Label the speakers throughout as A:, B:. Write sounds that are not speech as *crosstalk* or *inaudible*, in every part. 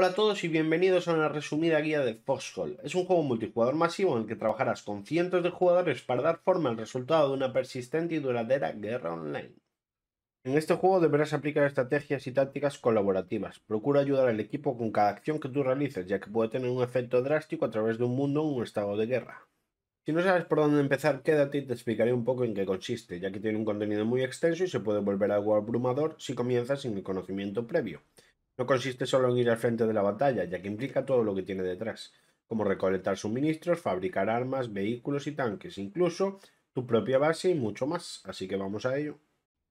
A: Hola a todos y bienvenidos a una resumida guía de Foxhole. Es un juego multijugador masivo en el que trabajarás con cientos de jugadores para dar forma al resultado de una persistente y duradera guerra online. En este juego deberás aplicar estrategias y tácticas colaborativas. Procura ayudar al equipo con cada acción que tú realices, ya que puede tener un efecto drástico a través de un mundo en un estado de guerra. Si no sabes por dónde empezar, quédate y te explicaré un poco en qué consiste, ya que tiene un contenido muy extenso y se puede volver algo abrumador si comienzas sin el conocimiento previo no consiste solo en ir al frente de la batalla, ya que implica todo lo que tiene detrás, como recolectar suministros, fabricar armas, vehículos y tanques, incluso tu propia base y mucho más, así que vamos a ello.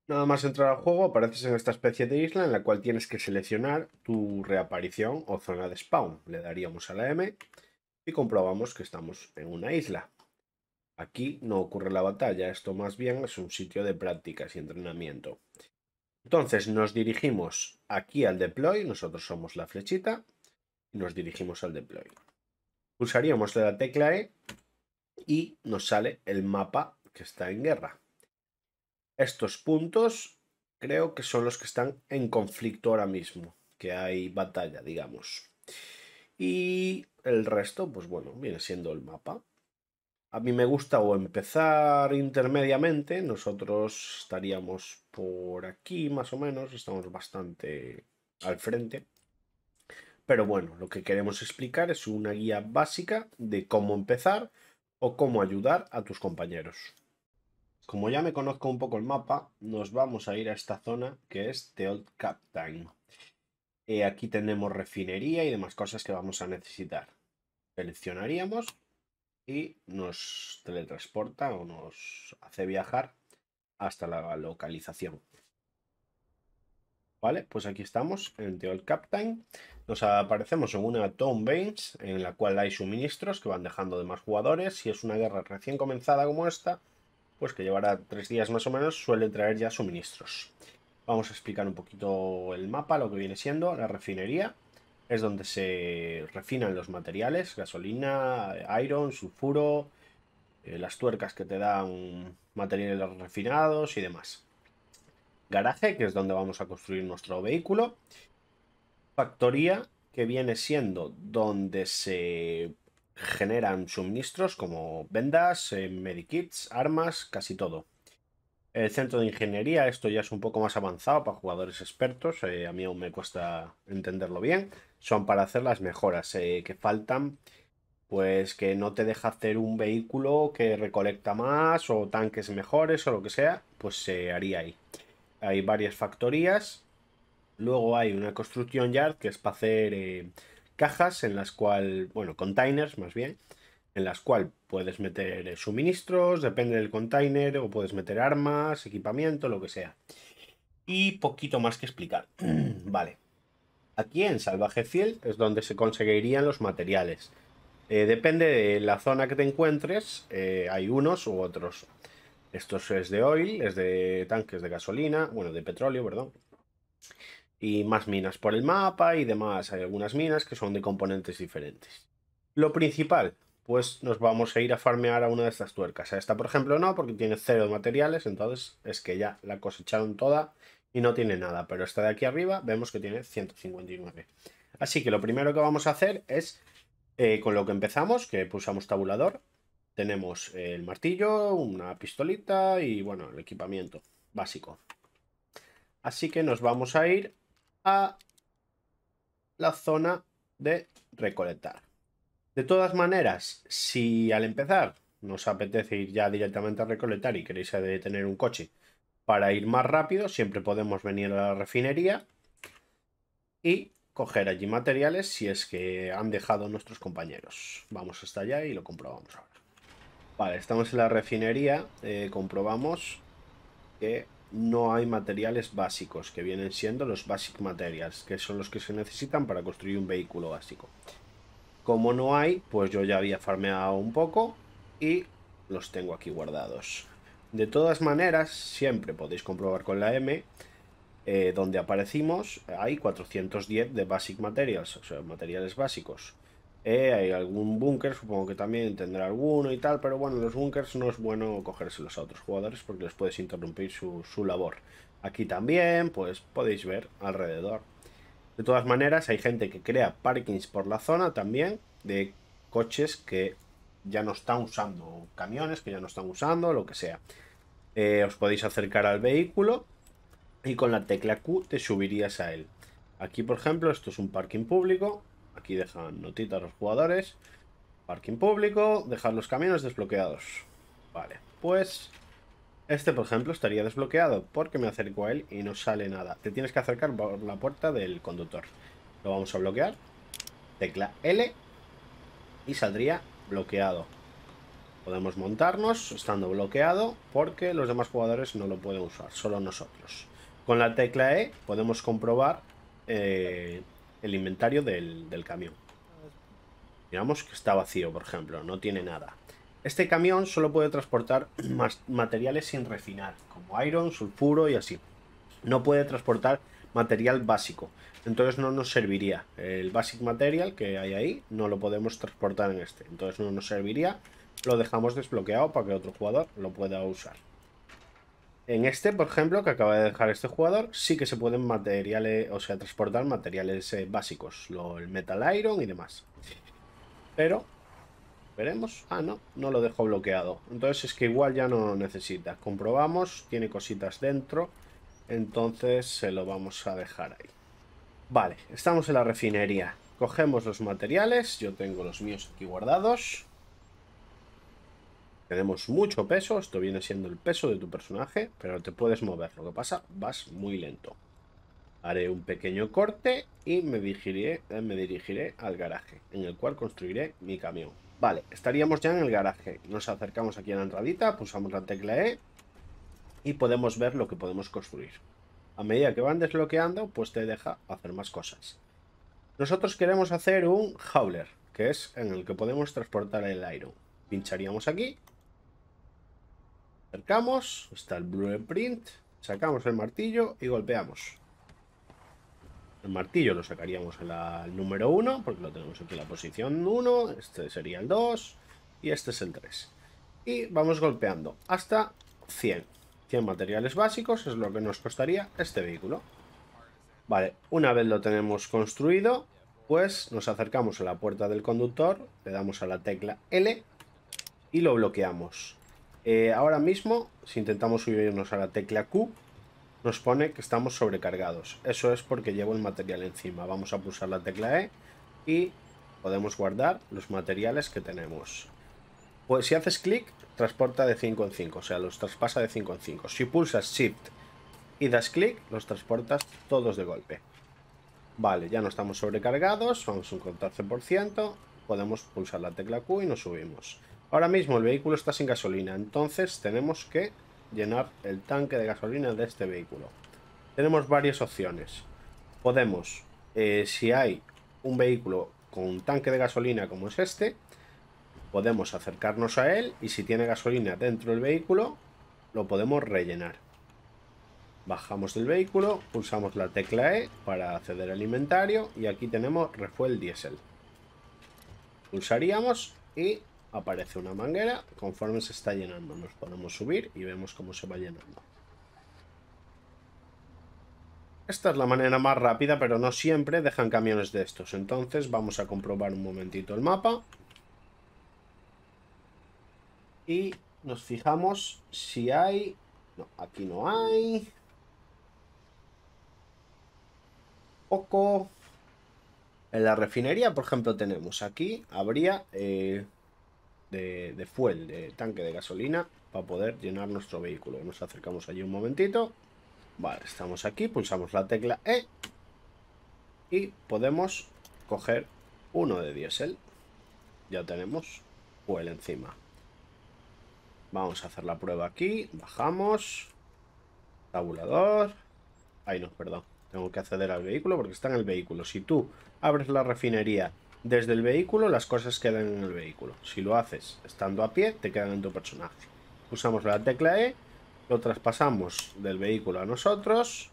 A: Nada más entrar al juego apareces en esta especie de isla en la cual tienes que seleccionar tu reaparición o zona de spawn. Le daríamos a la M y comprobamos que estamos en una isla. Aquí no ocurre la batalla, esto más bien es un sitio de prácticas y entrenamiento. Entonces nos dirigimos aquí al deploy, nosotros somos la flechita, y nos dirigimos al deploy. Pulsaríamos la tecla E y nos sale el mapa que está en guerra. Estos puntos creo que son los que están en conflicto ahora mismo, que hay batalla, digamos. Y el resto, pues bueno, viene siendo el mapa. A mí me gusta o empezar intermediamente, nosotros estaríamos por aquí más o menos, estamos bastante al frente. Pero bueno, lo que queremos explicar es una guía básica de cómo empezar o cómo ayudar a tus compañeros. Como ya me conozco un poco el mapa, nos vamos a ir a esta zona que es The Old Captain. aquí tenemos refinería y demás cosas que vamos a necesitar. Seleccionaríamos y nos teletransporta o nos hace viajar hasta la localización. Vale, pues aquí estamos en The Old Captain. Nos aparecemos en una Town Base en la cual hay suministros que van dejando de más jugadores. Si es una guerra recién comenzada como esta, pues que llevará tres días más o menos, suele traer ya suministros. Vamos a explicar un poquito el mapa, lo que viene siendo la refinería es donde se refinan los materiales, gasolina, iron, sulfuro, eh, las tuercas que te dan materiales refinados y demás. Garaje, que es donde vamos a construir nuestro vehículo. Factoría, que viene siendo donde se generan suministros como vendas, eh, medikits, armas, casi todo. El centro de ingeniería, esto ya es un poco más avanzado para jugadores expertos, eh, a mí aún me cuesta entenderlo bien son para hacer las mejoras eh, que faltan, pues que no te deja hacer un vehículo que recolecta más o tanques mejores o lo que sea, pues se haría ahí. Hay varias factorías, luego hay una construcción yard que es para hacer eh, cajas en las cual, bueno, containers más bien, en las cuales puedes meter eh, suministros, depende del container, o puedes meter armas, equipamiento, lo que sea. Y poquito más que explicar. *clears throat* vale. Aquí en Salvaje Field es donde se conseguirían los materiales. Eh, depende de la zona que te encuentres, eh, hay unos u otros. Esto es de oil, es de tanques de gasolina, bueno, de petróleo, perdón. Y más minas por el mapa y demás. Hay algunas minas que son de componentes diferentes. Lo principal, pues nos vamos a ir a farmear a una de estas tuercas. A esta, por ejemplo, no, porque tiene cero de materiales, entonces es que ya la cosecharon toda y no tiene nada, pero esta de aquí arriba vemos que tiene 159. Así que lo primero que vamos a hacer es, eh, con lo que empezamos, que pulsamos tabulador, tenemos el martillo, una pistolita y bueno, el equipamiento básico. Así que nos vamos a ir a la zona de recolectar. De todas maneras, si al empezar nos apetece ir ya directamente a recolectar y queréis eh, tener un coche para ir más rápido siempre podemos venir a la refinería y coger allí materiales si es que han dejado nuestros compañeros. Vamos hasta allá y lo comprobamos ahora. Vale, estamos en la refinería, eh, comprobamos que no hay materiales básicos, que vienen siendo los basic materials, que son los que se necesitan para construir un vehículo básico. Como no hay, pues yo ya había farmeado un poco y los tengo aquí guardados. De todas maneras, siempre podéis comprobar con la M, eh, donde aparecimos, hay 410 de Basic Materials, o sea, materiales básicos. Eh, hay algún búnker, supongo que también tendrá alguno y tal, pero bueno, los búnkers no es bueno cogérselos a otros jugadores porque les puedes interrumpir su, su labor. Aquí también, pues podéis ver alrededor. De todas maneras, hay gente que crea parkings por la zona también, de coches que ya no están usando, camiones que ya no están usando, lo que sea. Eh, os podéis acercar al vehículo y con la tecla Q te subirías a él. Aquí, por ejemplo, esto es un parking público. Aquí dejan notitas los jugadores. Parking público, dejar los camiones desbloqueados. Vale, pues este, por ejemplo, estaría desbloqueado porque me acerco a él y no sale nada. Te tienes que acercar por la puerta del conductor. Lo vamos a bloquear. Tecla L y saldría bloqueado. Podemos montarnos estando bloqueado porque los demás jugadores no lo pueden usar, solo nosotros. Con la tecla E podemos comprobar eh, el inventario del, del camión. Digamos que está vacío, por ejemplo, no tiene nada. Este camión solo puede transportar *clears throat* materiales sin refinar, como iron, sulfuro y así. No puede transportar material básico. Entonces no nos serviría. El basic material que hay ahí no lo podemos transportar en este. Entonces no nos serviría. Lo dejamos desbloqueado para que otro jugador lo pueda usar. En este, por ejemplo, que acaba de dejar este jugador, sí que se pueden materiales, o sea, transportar materiales eh, básicos, el metal iron y demás. Pero, veremos. Ah, no, no lo dejo bloqueado. Entonces es que igual ya no necesita. Comprobamos, tiene cositas dentro. Entonces se lo vamos a dejar ahí. Vale, estamos en la refinería. Cogemos los materiales. Yo tengo los míos aquí guardados. Tenemos mucho peso. Esto viene siendo el peso de tu personaje. Pero te puedes mover. Lo que pasa, vas muy lento. Haré un pequeño corte y me dirigiré, eh, me dirigiré al garaje. En el cual construiré mi camión. Vale, estaríamos ya en el garaje. Nos acercamos aquí a la entradita. Pulsamos la tecla E y podemos ver lo que podemos construir. A medida que van desbloqueando, pues te deja hacer más cosas. Nosotros queremos hacer un Howler, que es en el que podemos transportar el Iron. Pincharíamos aquí. Acercamos, está el blueprint, sacamos el martillo y golpeamos. El martillo lo sacaríamos en la número 1, porque lo tenemos aquí en la posición 1, este sería el 2 y este es el 3. Y vamos golpeando hasta 100. 100 materiales básicos es lo que nos costaría este vehículo. Vale, una vez lo tenemos construido, pues nos acercamos a la puerta del conductor, le damos a la tecla L y lo bloqueamos. Eh, ahora mismo, si intentamos subirnos a la tecla Q, nos pone que estamos sobrecargados. Eso es porque llevo el material encima. Vamos a pulsar la tecla E y podemos guardar los materiales que tenemos. Pues si haces clic, transporta de 5 en 5, o sea, los traspasa de 5 en 5. Si pulsas Shift y das clic, los transportas todos de golpe. Vale, ya no estamos sobrecargados, vamos un 14%, podemos pulsar la tecla Q y nos subimos. Ahora mismo el vehículo está sin gasolina, entonces tenemos que llenar el tanque de gasolina de este vehículo. Tenemos varias opciones. Podemos, eh, si hay un vehículo con un tanque de gasolina como es este, podemos acercarnos a él y si tiene gasolina dentro del vehículo, lo podemos rellenar. Bajamos del vehículo, pulsamos la tecla E para acceder al inventario y aquí tenemos refuel Diesel. Pulsaríamos y aparece una manguera. Conforme se está llenando nos podemos subir y vemos cómo se va llenando. Esta es la manera más rápida, pero no siempre dejan camiones de estos. Entonces vamos a comprobar un momentito el mapa. Y nos fijamos si hay... No, aquí no hay. Poco. En la refinería, por ejemplo, tenemos aquí, habría eh, de, de, fuel, de tanque de gasolina, para poder llenar nuestro vehículo. Nos acercamos allí un momentito. Vale, estamos aquí, pulsamos la tecla E y podemos coger uno de diésel. Ya tenemos fuel encima. Vamos a hacer la prueba aquí. Bajamos. Tabulador. Ahí no, perdón. Tengo que acceder al vehículo porque está en el vehículo. Si tú abres la refinería desde el vehículo, las cosas quedan en el vehículo. Si lo haces estando a pie, te quedan en tu personaje. Usamos la tecla E. Lo traspasamos del vehículo a nosotros.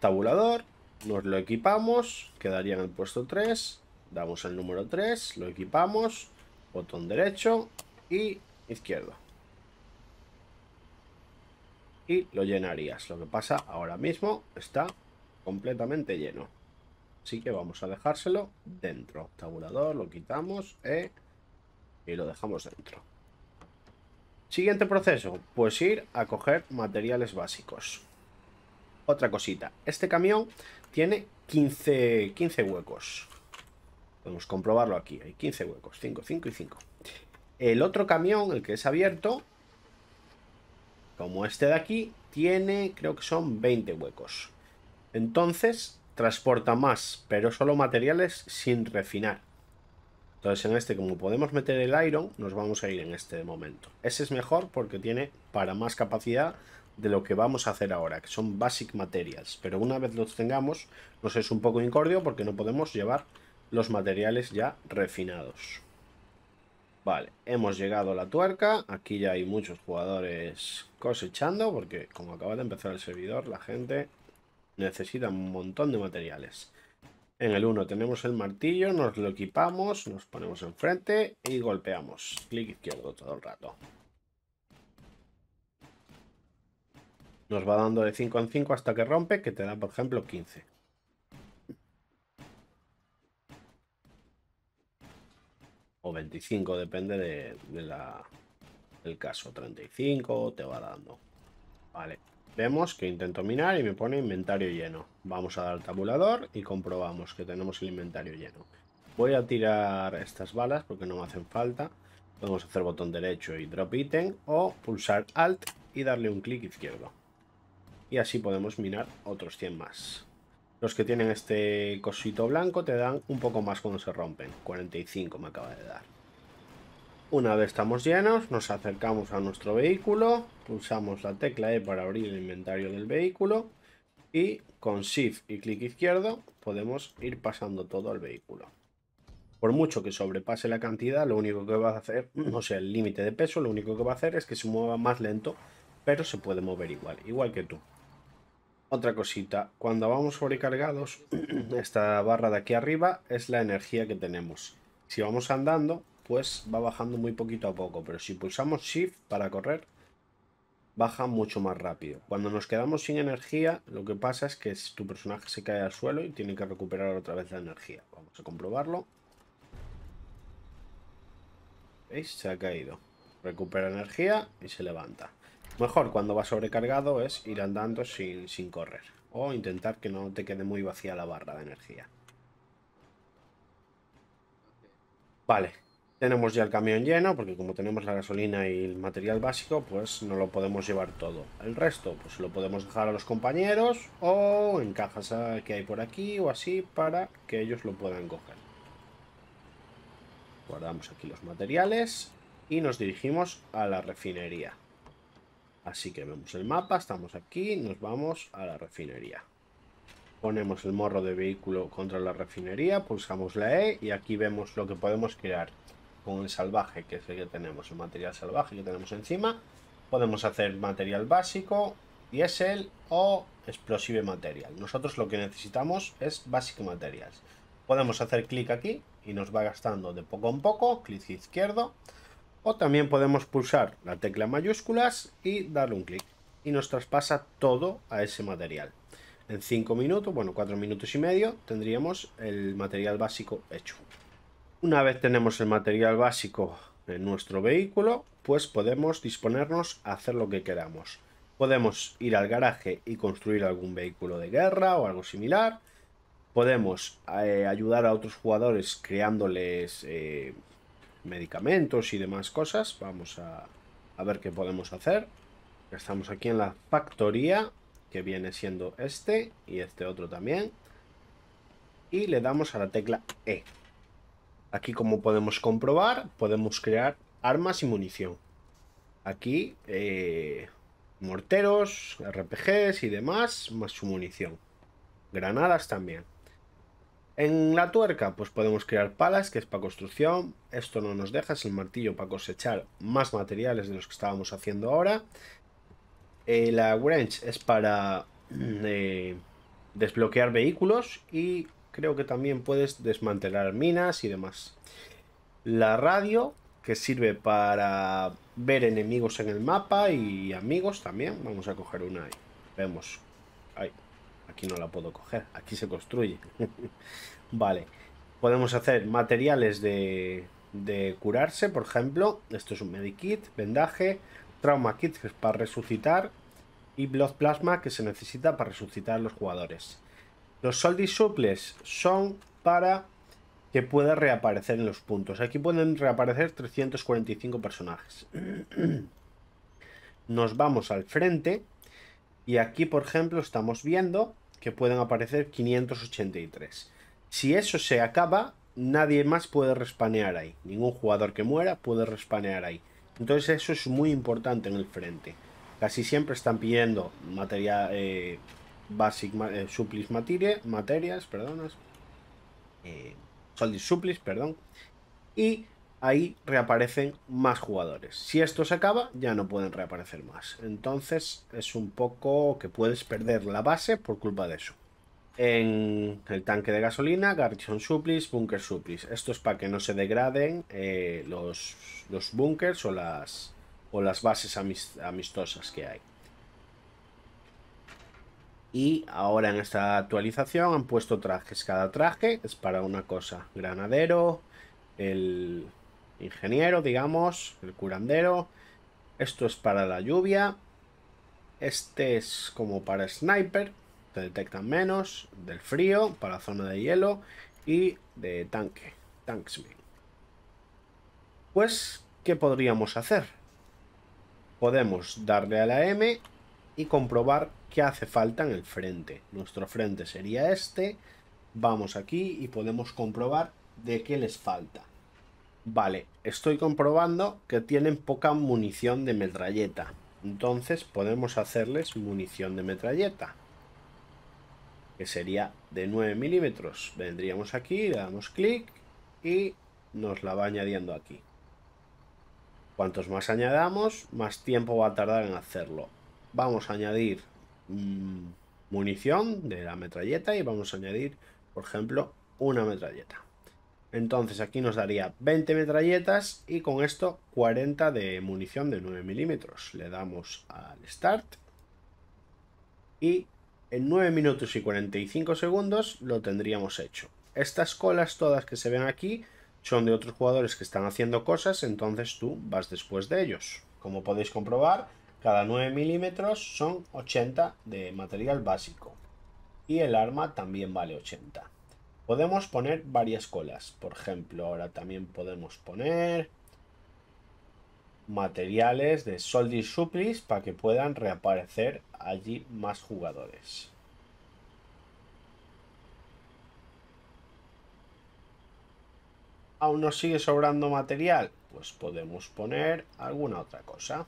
A: Tabulador. Nos lo equipamos. Quedaría en el puesto 3. Damos el número 3. Lo equipamos. Botón derecho. Y izquierdo. Y lo llenarías. Lo que pasa ahora mismo está completamente lleno. Así que vamos a dejárselo dentro. Tabulador, lo quitamos eh, y lo dejamos dentro. Siguiente proceso, pues ir a coger materiales básicos. Otra cosita, este camión tiene 15, 15 huecos. Podemos comprobarlo aquí, hay 15 huecos, 5, 5 y 5. El otro camión, el que es abierto, como este de aquí, tiene, creo que son 20 huecos. Entonces, transporta más, pero solo materiales sin refinar. Entonces en este, como podemos meter el iron, nos vamos a ir en este momento. Ese es mejor porque tiene para más capacidad de lo que vamos a hacer ahora, que son basic materials. Pero una vez los tengamos, nos es un poco incordio porque no podemos llevar los materiales ya refinados. Vale, hemos llegado a la tuerca. Aquí ya hay muchos jugadores cosechando, porque como acaba de empezar el servidor, la gente necesita un montón de materiales. En el 1 tenemos el martillo, nos lo equipamos, nos ponemos enfrente y golpeamos. Clic izquierdo todo el rato. Nos va dando de 5 en 5 hasta que rompe, que te da por ejemplo 15. o 25, depende de, la, del caso. 35 te va dando. Vale, vemos que intento minar y me pone inventario lleno. Vamos a dar tabulador y comprobamos que tenemos el inventario lleno. Voy a tirar estas balas porque no me hacen falta. Podemos hacer botón derecho y drop item o pulsar alt y darle un clic izquierdo. Y así podemos minar otros 100 más. Los que tienen este cosito blanco te dan un poco más cuando se rompen. 45 me acaba de dar. Una vez estamos llenos, nos acercamos a nuestro vehículo, pulsamos la tecla E para abrir el inventario del vehículo y con Shift y clic izquierdo podemos ir pasando todo al vehículo. Por mucho que sobrepase la cantidad, lo único que va a hacer, no *clears throat* sea, el límite de peso, lo único que va a hacer es que se mueva más lento, pero se puede mover igual, igual que tú. Otra cosita, cuando vamos sobrecargados, *clears throat* esta barra de aquí arriba es la energía que tenemos. Si vamos andando, pues va bajando muy poquito a poco, pero si pulsamos Shift para correr, baja mucho más rápido. Cuando nos quedamos sin energía, lo que pasa es que tu personaje se cae al suelo y tiene que recuperar otra vez la energía. Vamos a comprobarlo. ¿Veis? Se ha caído. Recupera energía y se levanta. Mejor cuando va sobrecargado es ir andando sin, correr. O intentar que no te quede muy vacía la barra de energía. Vale, tenemos ya el camión lleno, porque como tenemos la gasolina y el material básico, pues no lo podemos llevar todo. El resto, pues lo podemos dejar a los compañeros o en cajas que hay por aquí o así para que ellos lo puedan coger. Guardamos aquí los materiales y nos dirigimos a la refinería. Así que vemos el mapa, estamos aquí, nos vamos a la refinería. Ponemos el morro de vehículo contra la refinería, pulsamos la E y aquí vemos lo que podemos crear con el salvaje, que es el que tenemos, el material salvaje que tenemos encima. Podemos hacer material básico, y el o explosive material. Nosotros lo que necesitamos es básico materials. Podemos hacer clic aquí y nos va gastando de poco en poco, clic izquierdo. O también podemos pulsar la tecla mayúsculas y darle un clic. Y nos traspasa todo a ese material. En 5 minutos, bueno, 4 minutos y medio, tendríamos el material básico hecho. Una vez tenemos el material básico en nuestro vehículo, pues podemos disponernos a hacer lo que queramos. Podemos ir al garaje y construir algún vehículo de guerra o algo similar. Podemos eh, ayudar a otros jugadores creándoles eh, medicamentos y demás cosas. Vamos a, ver qué podemos hacer. Estamos aquí en la factoría, que viene siendo este y este otro también. Y le damos a la tecla E. Aquí, como podemos comprobar, podemos crear armas y munición. Aquí, eh, morteros, RPGs y demás, más su munición. Granadas también. En la tuerca, pues podemos crear palas, que es para construcción. Esto no nos deja, es el martillo para cosechar más materiales de los que estábamos haciendo ahora. Eh, la wrench es para mm, eh, desbloquear vehículos y creo que también puedes desmantelar minas y demás. La radio, que sirve para ver enemigos en el mapa y amigos también. Vamos a coger una ahí. Vemos. Ahí. Aquí no la puedo coger, aquí se construye. *laughs* vale, podemos hacer materiales de, de curarse, por ejemplo. Esto es un medikit, vendaje, trauma kit que es para resucitar y blood plasma que se necesita para resucitar a los jugadores. Los soldi suples son para que pueda reaparecer en los puntos. Aquí pueden reaparecer 345 personajes. *clears throat* Nos vamos al frente y aquí, por ejemplo, estamos viendo que pueden aparecer 583. Si eso se acaba, nadie más puede respanear ahí. Ningún jugador que muera puede respanear ahí. Entonces eso es muy importante en el frente. Casi siempre están pidiendo materia, eh, basic, eh, materias, perdonas, eh, solid perdón, y ahí reaparecen más jugadores. Si esto se acaba, ya no pueden reaparecer más. Entonces es un poco que puedes perder la base por culpa de eso. En el tanque de gasolina, Garrison Supplies, Bunker Supplies. Esto es para que no se degraden eh, los, los bunkers o las, o las bases amistosas que hay. Y ahora en esta actualización han puesto trajes. Cada traje es para una cosa. Granadero, el ingeniero, digamos, el curandero. Esto es para la lluvia. Este es como para sniper, te detectan menos, del frío, para zona de hielo y de tanque, tanksman. Pues, ¿qué podríamos hacer? Podemos darle a la M y comprobar qué hace falta en el frente. Nuestro frente sería este. Vamos aquí y podemos comprobar de qué les falta. Vale, estoy comprobando que tienen poca munición de metralleta. Entonces podemos hacerles munición de metralleta. Que sería de 9 milímetros. Vendríamos aquí, le damos clic y nos la va añadiendo aquí. Cuantos más añadamos, más tiempo va a tardar en hacerlo. Vamos a añadir mm, munición de la metralleta y vamos a añadir, por ejemplo, una metralleta. Entonces aquí nos daría 20 metralletas y con esto 40 de munición de 9 milímetros. Le damos al start. Y en 9 minutos y 45 segundos lo tendríamos hecho. Estas colas todas que se ven aquí son de otros jugadores que están haciendo cosas, entonces tú vas después de ellos. Como podéis comprobar, cada 9 milímetros son 80 de material básico. Y el arma también vale 80. Podemos poner varias colas. Por ejemplo, ahora también podemos poner materiales de Soldi Suplis para que puedan reaparecer allí más jugadores. ¿Aún nos sigue sobrando material? Pues podemos poner alguna otra cosa.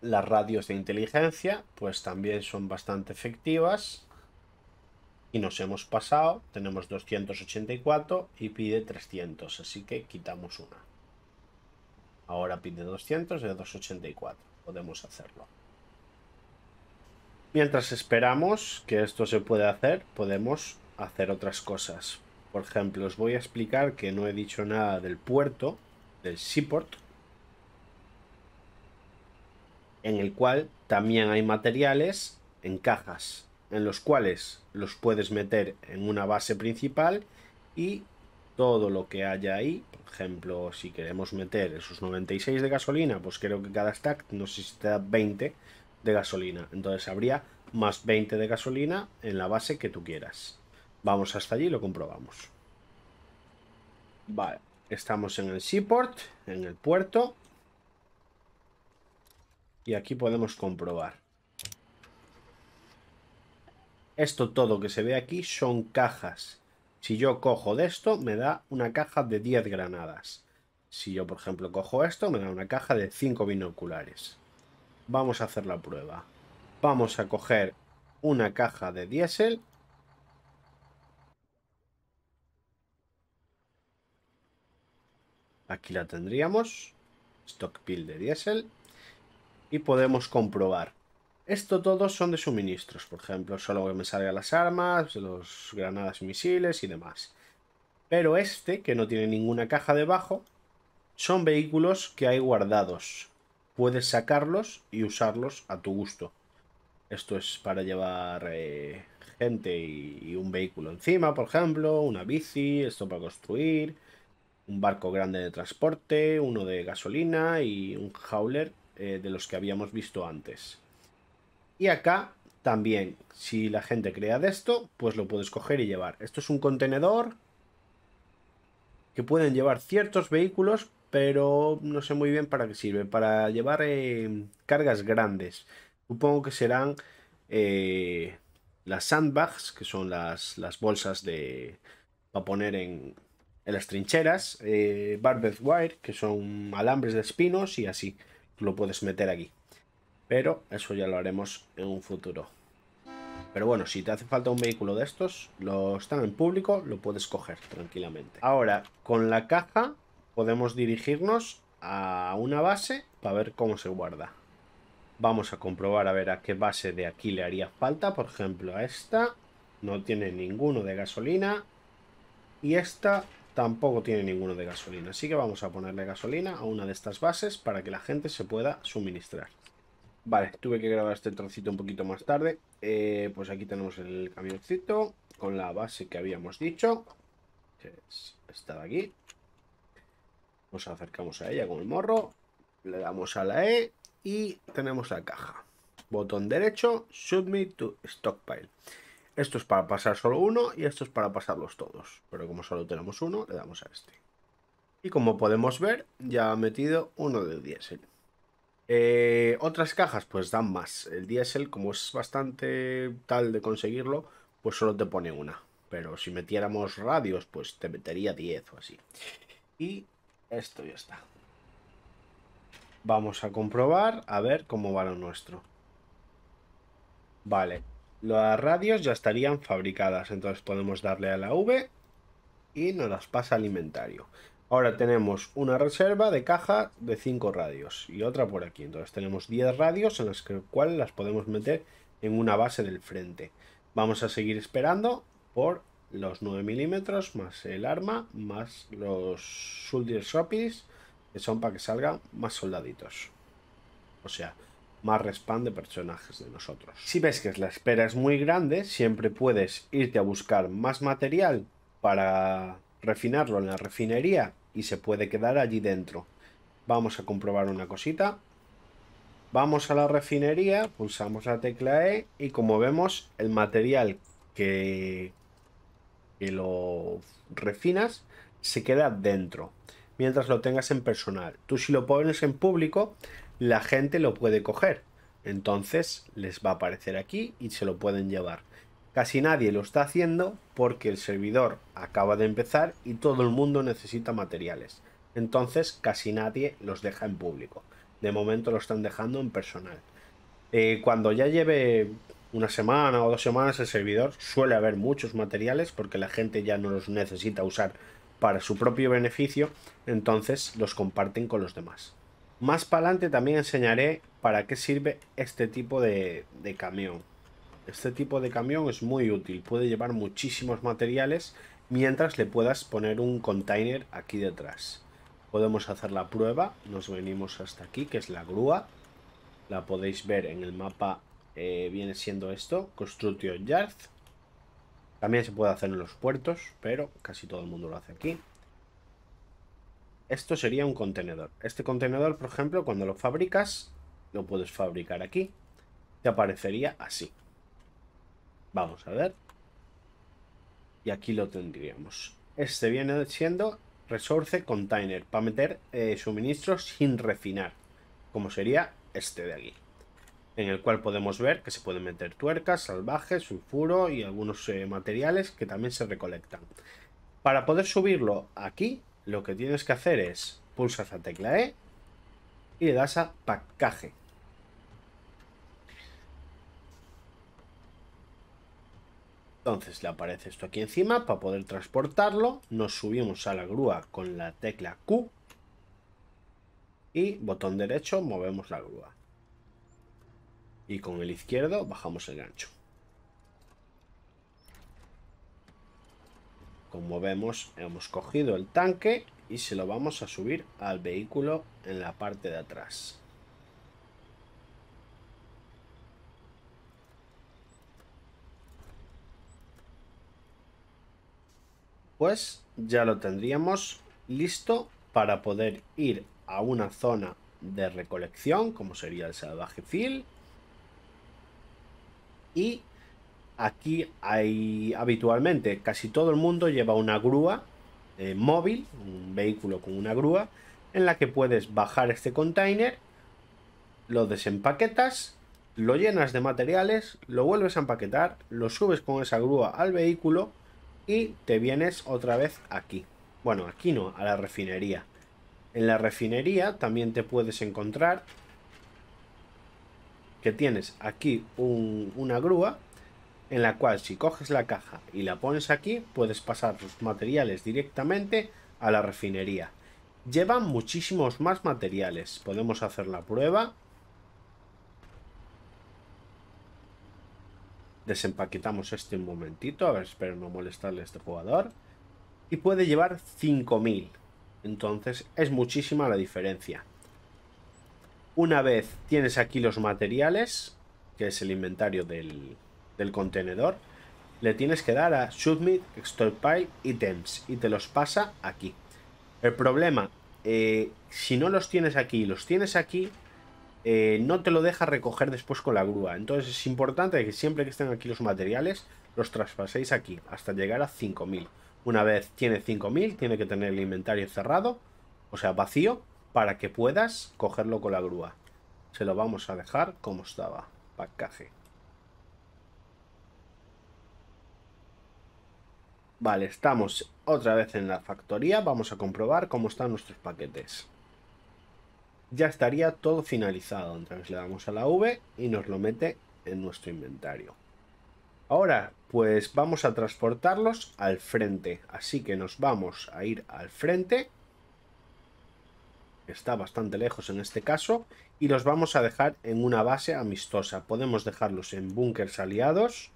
A: Las radios de inteligencia pues también son bastante efectivas y nos hemos pasado, tenemos 284 y pide 300, así que quitamos una. Ahora pide 200 y 284, podemos hacerlo. Mientras esperamos que esto se pueda hacer, podemos hacer otras cosas. Por ejemplo, os voy a explicar que no he dicho nada del puerto, del seaport, en el cual también hay materiales en cajas en los cuales los puedes meter en una base principal y todo lo que haya ahí, por ejemplo, si queremos meter esos 96 de gasolina, pues creo que cada stack nos necesita 20 de gasolina. Entonces habría más 20 de gasolina en la base que tú quieras. Vamos hasta allí y lo comprobamos. Vale, estamos en el seaport, en el puerto. Y aquí podemos comprobar. Esto todo que se ve aquí son cajas. Si yo cojo de esto, me da una caja de 10 granadas. Si yo, por ejemplo, cojo esto, me da una caja de 5 binoculares. Vamos a hacer la prueba. Vamos a coger una caja de diésel. Aquí la tendríamos. Stockpile de diésel. Y podemos comprobar esto todo son de suministros, por ejemplo, solo que me salgan las armas, los granadas misiles y demás. Pero este, que no tiene ninguna caja debajo, son vehículos que hay guardados. Puedes sacarlos y usarlos a tu gusto. Esto es para llevar eh, gente y, un vehículo encima, por ejemplo, una bici, esto para construir, un barco grande de transporte, uno de gasolina y un hauler eh, de los que habíamos visto antes. Y acá también, si la gente crea de esto, pues lo puedes coger y llevar. Esto es un contenedor que pueden llevar ciertos vehículos, pero no sé muy bien para qué sirve. Para llevar eh, cargas grandes. Supongo que serán eh, las sandbags, que son las, bolsas de para poner en, las trincheras, eh, barbed wire, que son alambres de espinos y así lo puedes meter aquí. Pero eso ya lo haremos en un futuro. Pero bueno, si te hace falta un vehículo de estos, lo están en público, lo puedes coger tranquilamente. Ahora, con la caja podemos dirigirnos a una base para ver cómo se guarda. Vamos a comprobar a ver a qué base de aquí le haría falta. Por ejemplo, a esta no tiene ninguno de gasolina. Y esta tampoco tiene ninguno de gasolina. Así que vamos a ponerle gasolina a una de estas bases para que la gente se pueda suministrar. Vale, tuve que grabar este trocito un poquito más tarde. Eh, pues aquí tenemos el camioncito con la base que habíamos dicho. Que es esta de aquí. Nos acercamos a ella con el morro. Le damos a la E y tenemos la caja. Botón derecho, Submit to Stockpile. Esto es para pasar solo uno y esto es para pasarlos todos. Pero como solo tenemos uno, le damos a este. Y como podemos ver, ya ha metido uno de diésel. Eh, otras cajas pues dan más. El diésel, como es bastante tal de conseguirlo, pues solo te pone una. Pero si metiéramos radios, pues te metería 10 o así. Y esto ya está. Vamos a comprobar a ver cómo va lo nuestro. Vale, las radios ya estarían fabricadas, entonces podemos darle a la V y nos las pasa al inventario. Ahora tenemos una reserva de caja de 5 radios y otra por aquí. Entonces tenemos 10 radios en las cuales las podemos meter en una base del frente. Vamos a seguir esperando por los 9 milímetros, más el arma, más los soldier shoppies, que son para que salgan más soldaditos. O sea, más respawn de personajes de nosotros. Si ves que la espera es muy grande, siempre puedes irte a buscar más material para refinarlo en la refinería y se puede quedar allí dentro. Vamos a comprobar una cosita. Vamos a la refinería, pulsamos la tecla E y como vemos el material que, lo refinas se queda dentro mientras lo tengas en personal. Tú si lo pones en público la gente lo puede coger. Entonces les va a aparecer aquí y se lo pueden llevar. Casi nadie lo está haciendo porque el servidor acaba de empezar y todo el mundo necesita materiales. Entonces casi nadie los deja en público. De momento lo están dejando en personal. Eh, cuando ya lleve una semana o dos semanas el servidor suele haber muchos materiales porque la gente ya no los necesita usar para su propio beneficio, entonces los comparten con los demás. Más para adelante también enseñaré para qué sirve este tipo de, de camión. Este tipo de camión es muy útil, puede llevar muchísimos materiales mientras le puedas poner un container aquí detrás. Podemos hacer la prueba, nos venimos hasta aquí, que es la grúa. La podéis ver en el mapa, eh, viene siendo esto, Construction Yard. También se puede hacer en los puertos, pero casi todo el mundo lo hace aquí. Esto sería un contenedor. Este contenedor, por ejemplo, cuando lo fabricas, lo puedes fabricar aquí. Te aparecería así. Vamos a ver. Y aquí lo tendríamos. Este viene siendo Resource Container para meter eh, suministros sin refinar, como sería este de aquí. En el cual podemos ver que se pueden meter tuercas, salvajes, sulfuro y algunos eh, materiales que también se recolectan. Para poder subirlo aquí, lo que tienes que hacer es pulsar la tecla E y le das a package. Entonces le aparece esto aquí encima para poder transportarlo. Nos subimos a la grúa con la tecla Q. Y botón derecho movemos la grúa. Y con el izquierdo bajamos el gancho. Como vemos, hemos cogido el tanque y se lo vamos a subir al vehículo en la parte de atrás. pues ya lo tendríamos listo para poder ir a una zona de recolección, como sería el salvaje field. Y aquí hay habitualmente, casi todo el mundo lleva una grúa eh, móvil, un vehículo con una grúa, en la que puedes bajar este container, lo desempaquetas, lo llenas de materiales, lo vuelves a empaquetar, lo subes con esa grúa al vehículo y te vienes otra vez aquí. Bueno, aquí no, a la refinería. En la refinería también te puedes encontrar que tienes aquí una grúa en la cual si coges la caja y la pones aquí, puedes pasar los materiales directamente a la refinería. Llevan muchísimos más materiales. Podemos hacer la prueba Desempaquetamos este un momentito. A ver, espero no molestarle a este jugador. Y puede llevar 5000. Entonces es muchísima la diferencia. Una vez tienes aquí los materiales, que es el inventario del, contenedor, le tienes que dar a Submit, Stockpile Items y te los pasa aquí. El problema, eh, si no los tienes aquí y los tienes aquí, eh, no te lo deja recoger después con la grúa. Entonces es importante que siempre que estén aquí los materiales, los traspaséis aquí, hasta llegar a 5000. Una vez tiene 5000, tiene que tener el inventario cerrado, o sea, vacío, para que puedas cogerlo con la grúa. Se lo vamos a dejar como estaba, pacaje. Vale, estamos otra vez en la factoría, vamos a comprobar cómo están nuestros paquetes ya estaría todo finalizado. Entonces le damos a la V y nos lo mete en nuestro inventario. Ahora, pues vamos a transportarlos al frente. Así que nos vamos a ir al frente. Está bastante lejos en este caso. Y los vamos a dejar en una base amistosa. Podemos dejarlos en búnkers aliados.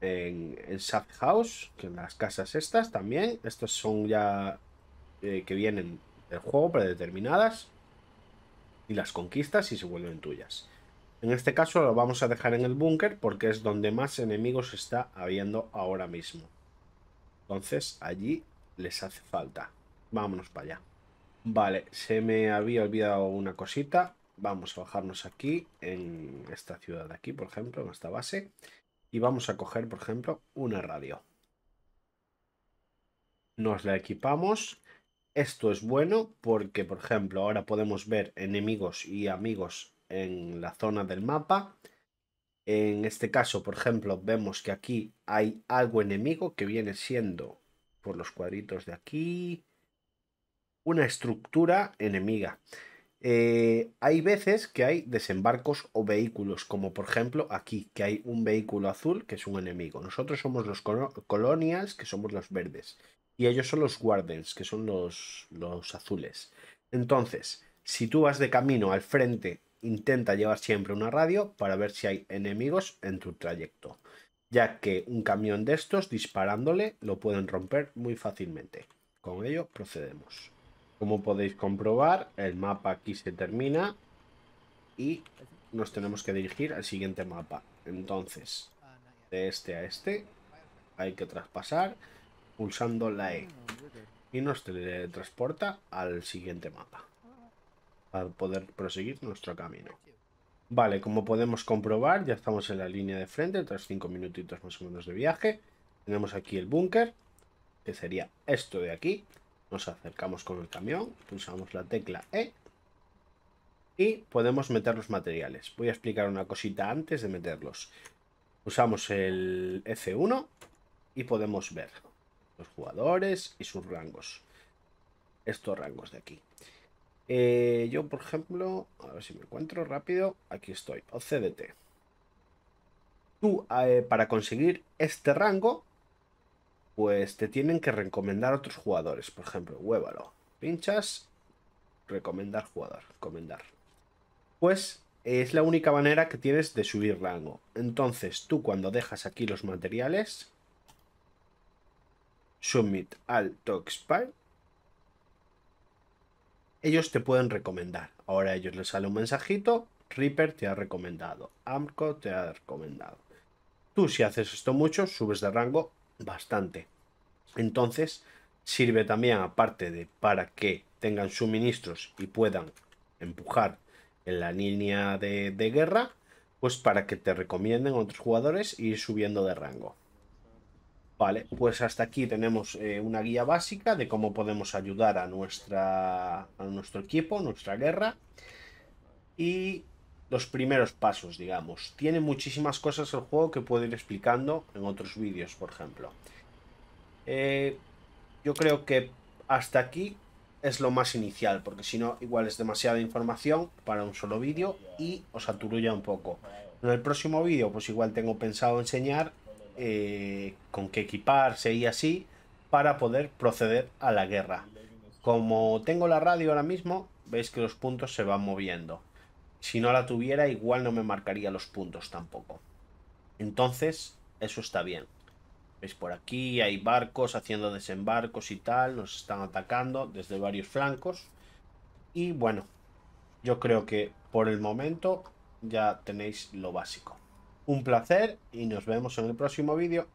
A: En, el Safe House. Que en las casas estas también. Estas son ya eh, que vienen del juego predeterminadas y las conquistas y se vuelven tuyas. En este caso lo vamos a dejar en el búnker porque es donde más enemigos está habiendo ahora mismo. Entonces allí les hace falta. Vámonos para allá. Vale, se me había olvidado una cosita. Vamos a bajarnos aquí, en esta ciudad de aquí, por ejemplo, en esta base. Y vamos a coger, por ejemplo, una radio. Nos la equipamos esto es bueno porque, por ejemplo, ahora podemos ver enemigos y amigos en la zona del mapa. En este caso, por ejemplo, vemos que aquí hay algo enemigo que viene siendo, por los cuadritos de aquí, una estructura enemiga. Eh, hay veces que hay desembarcos o vehículos, como por ejemplo aquí, que hay un vehículo azul que es un enemigo. Nosotros somos los colonias, que somos los verdes y ellos son los guardians, que son los, los azules. Entonces, si tú vas de camino al frente, intenta llevar siempre una radio para ver si hay enemigos en tu trayecto, ya que un camión de estos disparándole lo pueden romper muy fácilmente. Con ello procedemos. Como podéis comprobar, el mapa aquí se termina y nos tenemos que dirigir al siguiente mapa. Entonces, de este a este hay que traspasar pulsando la E. Y nos teletransporta al siguiente mapa. Para poder proseguir nuestro camino. Vale, como podemos comprobar, ya estamos en la línea de frente, tras 5 minutitos más o menos de viaje. Tenemos aquí el búnker, que sería esto de aquí. Nos acercamos con el camión, pulsamos la tecla E y podemos meter los materiales. Voy a explicar una cosita antes de meterlos. Usamos el F1 y podemos ver los jugadores y sus rangos. Estos rangos de aquí. Eh, yo, por ejemplo, a ver si me encuentro rápido. Aquí estoy, OCDT. Tú, eh, para conseguir este rango, pues te tienen que recomendar otros jugadores. Por ejemplo, huévalo. Pinchas, recomendar jugador, recomendar. Pues eh, es la única manera que tienes de subir rango. Entonces, tú cuando dejas aquí los materiales, submit al TalkSpy, ellos te pueden recomendar. Ahora a ellos les sale un mensajito, Reaper te ha recomendado, Amco te ha recomendado. Tú si haces esto mucho, subes de rango bastante. Entonces, sirve también aparte de para que tengan suministros y puedan empujar en la línea de, guerra, pues para que te recomienden otros jugadores y ir subiendo de rango. Vale, pues hasta aquí tenemos eh, una guía básica de cómo podemos ayudar a, nuestra, a nuestro equipo, nuestra guerra. Y los primeros pasos, digamos. Tiene muchísimas cosas el juego que puedo ir explicando en otros vídeos, por ejemplo. Eh, yo creo que hasta aquí es lo más inicial, porque si no, igual es demasiada información para un solo vídeo y os aturulla un poco. En el próximo vídeo, pues igual tengo pensado enseñar eh, con qué equiparse y así para poder proceder a la guerra. Como tengo la radio ahora mismo, veis que los puntos se van moviendo. Si no la tuviera, igual no me marcaría los puntos tampoco. Entonces, eso está bien. Veis por aquí, hay barcos haciendo desembarcos y tal, nos están atacando desde varios flancos. Y bueno, yo creo que por el momento ya tenéis lo básico un placer y nos vemos en el próximo vídeo.